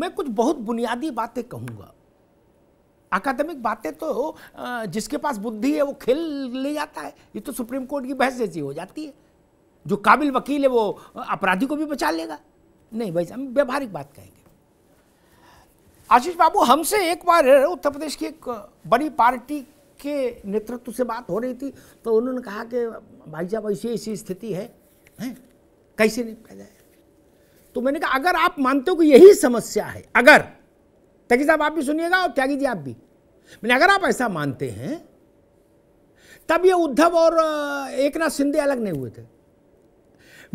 मैं कुछ बहुत बुनियादी बातें कहूँगा अकादमिक बातें तो जिसके पास बुद्धि है वो खेल ले जाता है ये तो सुप्रीम कोर्ट की बहस जैसी हो जाती है जो काबिल वकील है वो अपराधी को भी बचा लेगा नहीं भाई हम व्यवहारिक बात कहेंगे आशीष बाबू हमसे एक बार उत्तर प्रदेश की एक बड़ी पार्टी के नेतृत्व से बात हो रही थी तो उन्होंने कहा कि भाई साहब ऐसी ऐसी स्थिति है, है? कैसे निपटा जाए तो मैंने कहा अगर आप मानते हो कि यही समस्या है अगर त्यागी साहब आप भी सुनिएगा और त्यागी जी आप भी मैंने अगर आप ऐसा मानते हैं तब ये उद्धव और एक नाथ शिंदे अलग नहीं हुए थे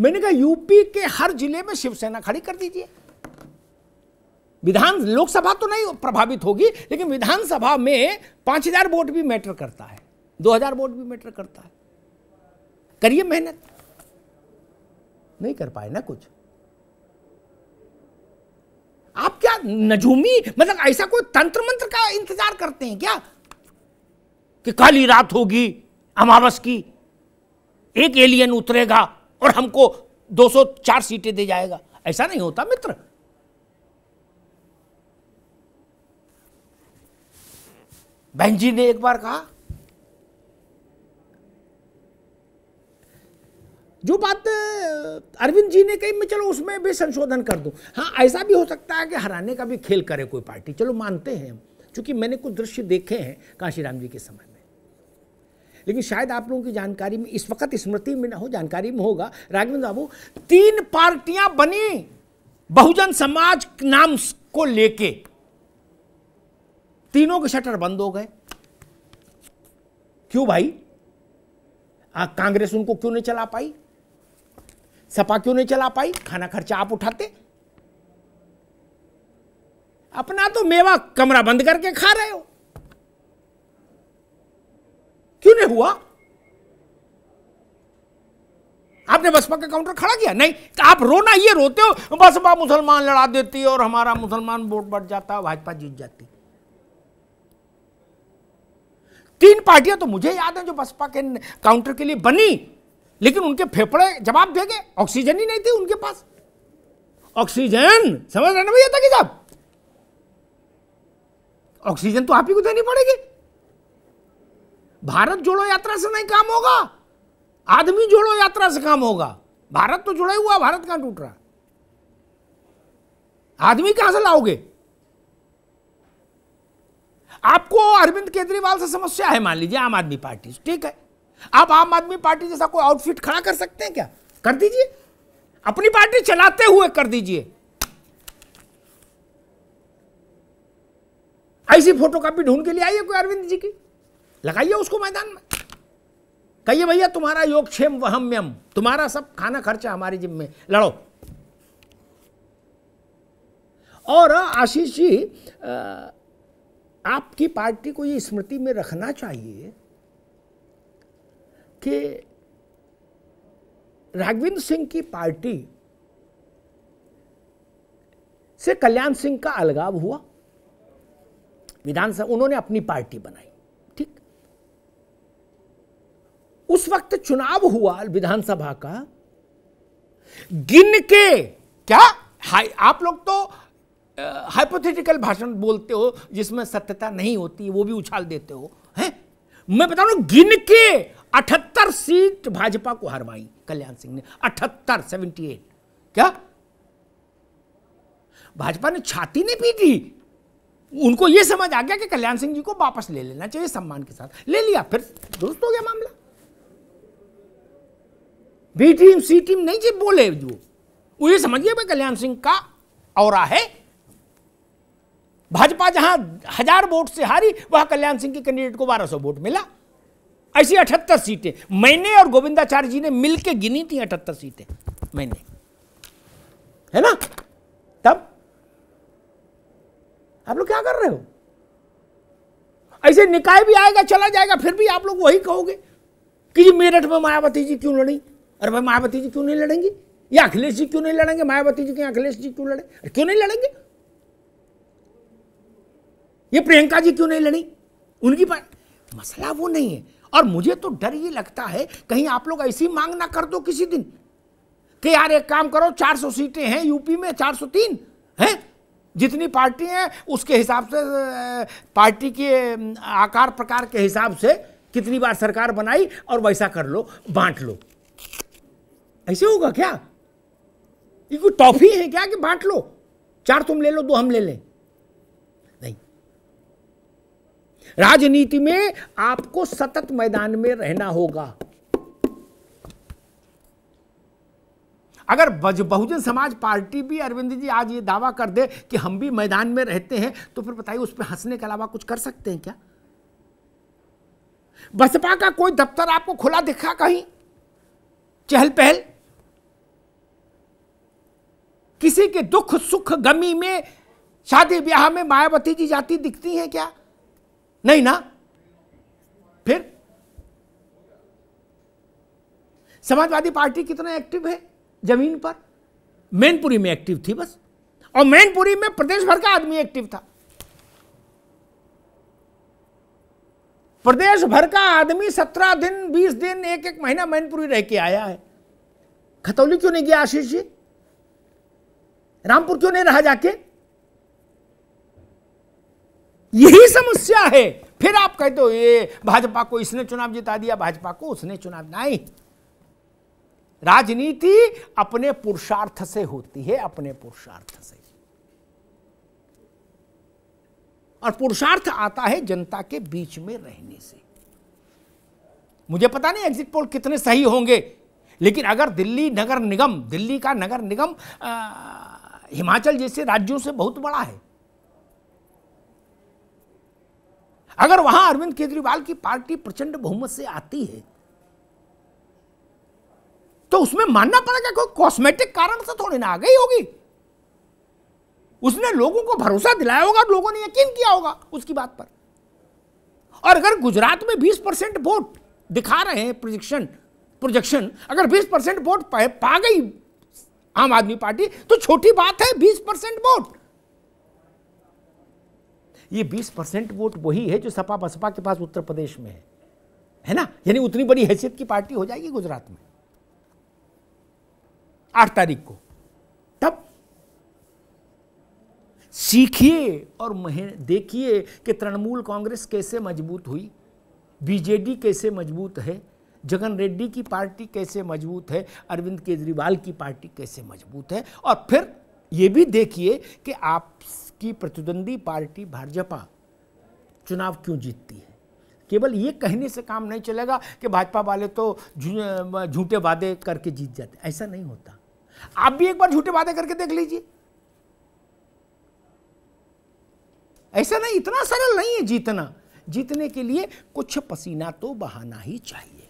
मैंने कहा यूपी के हर जिले में शिवसेना खड़ी कर दीजिए विधान लोकसभा तो नहीं प्रभावित होगी लेकिन विधानसभा में पांच हजार वोट भी मैटर करता है दो हजार वोट भी मैटर करता है करिए मेहनत नहीं कर पाए ना कुछ आप क्या नजूमी मतलब ऐसा कोई तंत्र मंत्र का इंतजार करते हैं क्या कि काली रात होगी अमावस की एक एलियन उतरेगा और हमको 204 सीटें दे जाएगा ऐसा नहीं होता मित्र बहन जी ने एक बार कहा जो बात अरविंद जी ने कही मैं चलो उसमें भी संशोधन कर दूं हाँ ऐसा भी हो सकता है कि हराने का भी खेल करे कोई पार्टी चलो मानते हैं क्योंकि चूंकि मैंने कुछ दृश्य देखे हैं कांशीराम जी के समय में लेकिन शायद आप लोगों की जानकारी में इस वक्त स्मृति में ना हो जानकारी में होगा राघवेंद्र बाबू तीन पार्टियां बनी बहुजन समाज नाम को लेके तीनों के शटर बंद हो गए क्यों भाई कांग्रेस उनको क्यों नहीं चला पाई सपा क्यों नहीं चला पाई खाना खर्चा आप उठाते अपना तो मेवा कमरा बंद करके खा रहे हो क्यों नहीं हुआ आपने बसपा का काउंटर खड़ा किया नहीं तो आप रोना ये रोते हो बसपा मुसलमान लड़ा देती है और हमारा मुसलमान वोट बढ़ जाता भाजपा जीत जाती तीन पार्टियां तो मुझे याद है जो बसपा के काउंटर के लिए बनी लेकिन उनके फेफड़े जवाब दे गए ऑक्सीजन ही नहीं थी उनके पास ऑक्सीजन समझ रहे भैया था कि साहब ऑक्सीजन तो आप ही को देनी पड़ेगी भारत जोड़ो यात्रा से नहीं काम होगा आदमी जोड़ो यात्रा से काम होगा भारत तो जुड़ा हुआ भारत कहां टूट रहा आदमी कहां से लाओगे आपको अरविंद केजरीवाल से समस्या है मान लीजिए आम आदमी पार्टी ठीक है आप आम आदमी पार्टी जैसा कोई आउटफिट खड़ा कर सकते हैं क्या कर दीजिए अपनी पार्टी चलाते हुए कर दीजिए ऐसी फोटोकॉपी ढूंढ के लिए आइए कोई अरविंद जी की लगाइए उसको मैदान में कहिए भैया तुम्हारा योगक्षेम वहम्यम तुम्हारा सब खाना खर्चा हमारे जिम में लड़ो और आशीष जी आपकी पार्टी को ये स्मृति में रखना चाहिए कि राघवेंद्र सिंह की पार्टी से कल्याण सिंह का अलगाव हुआ विधानसभा उन्होंने अपनी पार्टी बनाई ठीक उस वक्त चुनाव हुआ विधानसभा का गिन के क्या हाय आप लोग तो हाइपोथेटिकल भाषण बोलते हो जिसमें सत्यता नहीं होती वो भी उछाल देते हो हैं मैं बता रहा हूं गिन के अठहत्तर सीट भाजपा को हरवाई कल्याण सिंह ने अठहत्तर सेवेंटी एट क्या भाजपा ने छाती नहीं पीटी उनको यह समझ आ गया कि कल्याण सिंह जी को वापस ले लेना चाहिए सम्मान के साथ ले लिया फिर दुरुस्त हो गया मामला बी टीम सी टीम नहीं जी बोले जो वो ये समझिए भाई कल्याण सिंह का और है भाजपा जहां हजार वोट से हारी वहां कल्याण सिंह के कैंडिडेट को 1200 वोट मिला ऐसी अठहत्तर सीटें मैंने और गोविंदाचार्य जी ने मिलकर गिनी थी अठहत्तर सीटें मैंने है ना तब आप लोग क्या कर रहे हो ऐसे निकाय भी आएगा चला जाएगा फिर भी आप लोग वही कहोगे कि जी मेरठ में मायावती जी क्यों लड़ी अरे भाई मायावती जी क्यों नहीं लड़ेंगी या अखिलेश जी क्यों नहीं लड़ेंगे मायावती जी के अखिलेश जी क्यों लड़े क्यों नहीं लड़ेंगे ये प्रियंका जी क्यों नहीं लड़ी उनकी पर मसला वो नहीं है और मुझे तो डर ये लगता है कहीं आप लोग ऐसी मांग ना कर दो किसी दिन कि यार एक काम करो 400 सीटें हैं यूपी में 403 हैं जितनी पार्टी हैं उसके हिसाब से पार्टी के आकार प्रकार के हिसाब से कितनी बार सरकार बनाई और वैसा कर लो बांट लो ऐसे होगा क्या ये कोई टॉफी है क्या कि बांट लो चार तुम ले लो दो हम ले लें राजनीति में आपको सतत मैदान में रहना होगा अगर बहुजन समाज पार्टी भी अरविंद जी आज ये दावा कर दे कि हम भी मैदान में रहते हैं तो फिर बताइए उस पर हंसने के अलावा कुछ कर सकते हैं क्या बसपा का कोई दफ्तर आपको खुला दिखा कहीं चहल पहल किसी के दुख सुख गमी में शादी ब्याह में मायावती जी जाती दिखती हैं क्या नहीं ना फिर समाजवादी पार्टी कितना एक्टिव है जमीन पर मैनपुरी में एक्टिव थी बस और मैनपुरी में प्रदेश भर का आदमी एक्टिव था प्रदेश भर का आदमी सत्रह दिन बीस दिन एक एक महीना मैनपुरी रह के आया है खतौली क्यों नहीं गया आशीष जी रामपुर क्यों नहीं रहा जाके यही समस्या है फिर आप कहते हो ये भाजपा को इसने चुनाव जिता दिया भाजपा को उसने चुनाव नहीं राजनीति अपने पुरुषार्थ से होती है अपने पुरुषार्थ से और पुरुषार्थ आता है जनता के बीच में रहने से मुझे पता नहीं एग्जिट पोल कितने सही होंगे लेकिन अगर दिल्ली नगर निगम दिल्ली का नगर निगम आ, हिमाचल जैसे राज्यों से बहुत बड़ा है अगर वहां अरविंद केजरीवाल की पार्टी प्रचंड बहुमत से आती है तो उसमें मानना पड़ेगा कोई कॉस्मेटिक कारण से थोड़ी ना आ गई होगी उसने लोगों को भरोसा दिलाया होगा लोगों ने यकीन किया होगा उसकी बात पर और अगर गुजरात में 20 परसेंट वोट दिखा रहे हैं प्रोजेक्शन प्रोजेक्शन अगर 20 परसेंट वोट पा गई आम आदमी पार्टी तो छोटी बात है 20 परसेंट वोट ये 20 परसेंट वोट वही है जो सपा बसपा के पास उत्तर प्रदेश में है है ना यानी उतनी बड़ी हैसियत की पार्टी हो जाएगी गुजरात में आठ तारीख को तब सीखिए और देखिए कि तृणमूल कांग्रेस कैसे मजबूत हुई बीजेडी कैसे मजबूत है जगन रेड्डी की पार्टी कैसे मजबूत है अरविंद केजरीवाल की पार्टी कैसे मजबूत है और फिर ये भी देखिए कि आप कि प्रतिद्वंदी पार्टी भाजपा चुनाव क्यों जीतती है केवल ये कहने से काम नहीं चलेगा कि भाजपा वाले तो झूठे जु, वादे करके जीत जाते ऐसा नहीं होता आप भी एक बार झूठे वादे करके देख लीजिए ऐसा नहीं इतना सरल नहीं है जीतना जीतने के लिए कुछ पसीना तो बहाना ही चाहिए